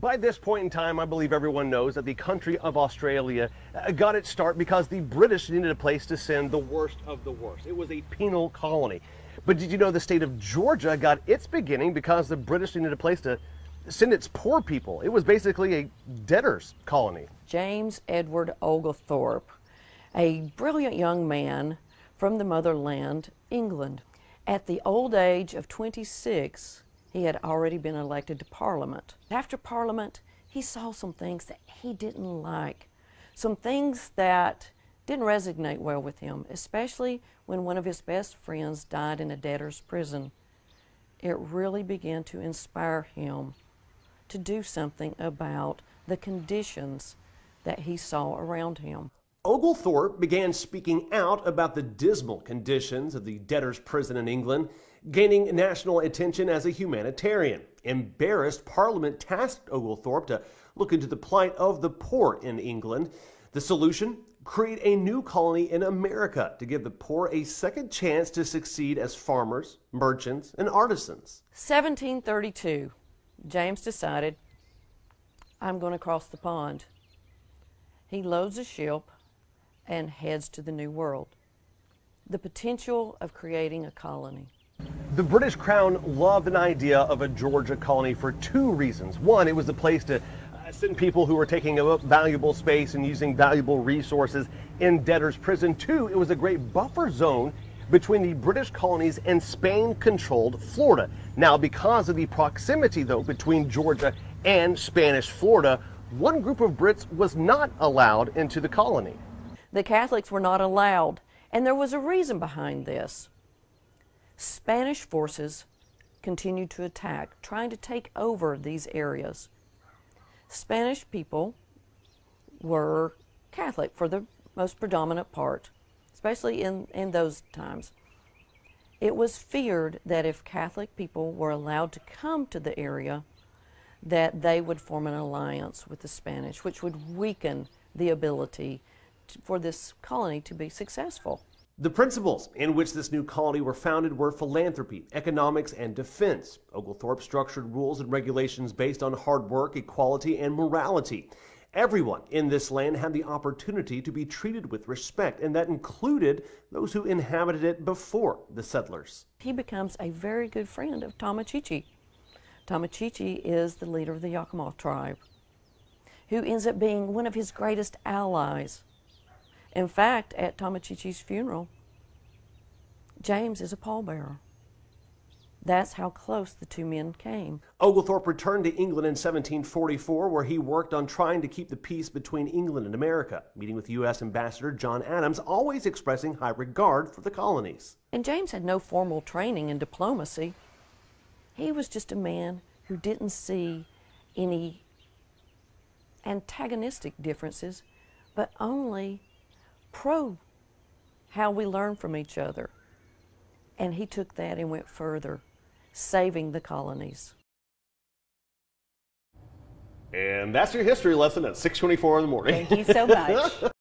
By this point in time, I believe everyone knows that the country of Australia uh, got its start because the British needed a place to send the worst of the worst. It was a penal colony. But did you know the state of Georgia got its beginning because the British needed a place to send its poor people? It was basically a debtor's colony. James Edward Oglethorpe, a brilliant young man from the motherland, England. At the old age of 26, he had already been elected to Parliament. After Parliament, he saw some things that he didn't like, some things that didn't resonate well with him, especially when one of his best friends died in a debtor's prison. It really began to inspire him to do something about the conditions that he saw around him. Oglethorpe began speaking out about the dismal conditions of the debtor's prison in England gaining national attention as a humanitarian. Embarrassed, Parliament tasked Oglethorpe to look into the plight of the poor in England. The solution? Create a new colony in America to give the poor a second chance to succeed as farmers, merchants, and artisans. 1732, James decided, I'm going to cross the pond. He loads a ship and heads to the New World. The potential of creating a colony. The British Crown loved an idea of a Georgia colony for two reasons. One, it was a place to send people who were taking up valuable space and using valuable resources in debtor's prison. Two, it was a great buffer zone between the British colonies and Spain controlled Florida. Now, because of the proximity, though, between Georgia and Spanish Florida, one group of Brits was not allowed into the colony. The Catholics were not allowed, and there was a reason behind this. Spanish forces continued to attack, trying to take over these areas. Spanish people were Catholic for the most predominant part, especially in, in those times. It was feared that if Catholic people were allowed to come to the area, that they would form an alliance with the Spanish, which would weaken the ability to, for this colony to be successful. The principles in which this new colony were founded were philanthropy, economics, and defense. Oglethorpe structured rules and regulations based on hard work, equality, and morality. Everyone in this land had the opportunity to be treated with respect, and that included those who inhabited it before the settlers. He becomes a very good friend of Tamachichi. Tamachichi is the leader of the Yakima tribe, who ends up being one of his greatest allies. In fact, at Tomachichi's funeral, James is a pallbearer. That's how close the two men came. Oglethorpe returned to England in 1744, where he worked on trying to keep the peace between England and America, meeting with U.S. Ambassador John Adams, always expressing high regard for the colonies. And James had no formal training in diplomacy. He was just a man who didn't see any antagonistic differences, but only pro how we learn from each other. And he took that and went further, saving the colonies. And that's your history lesson at 624 in the morning. Thank you so much.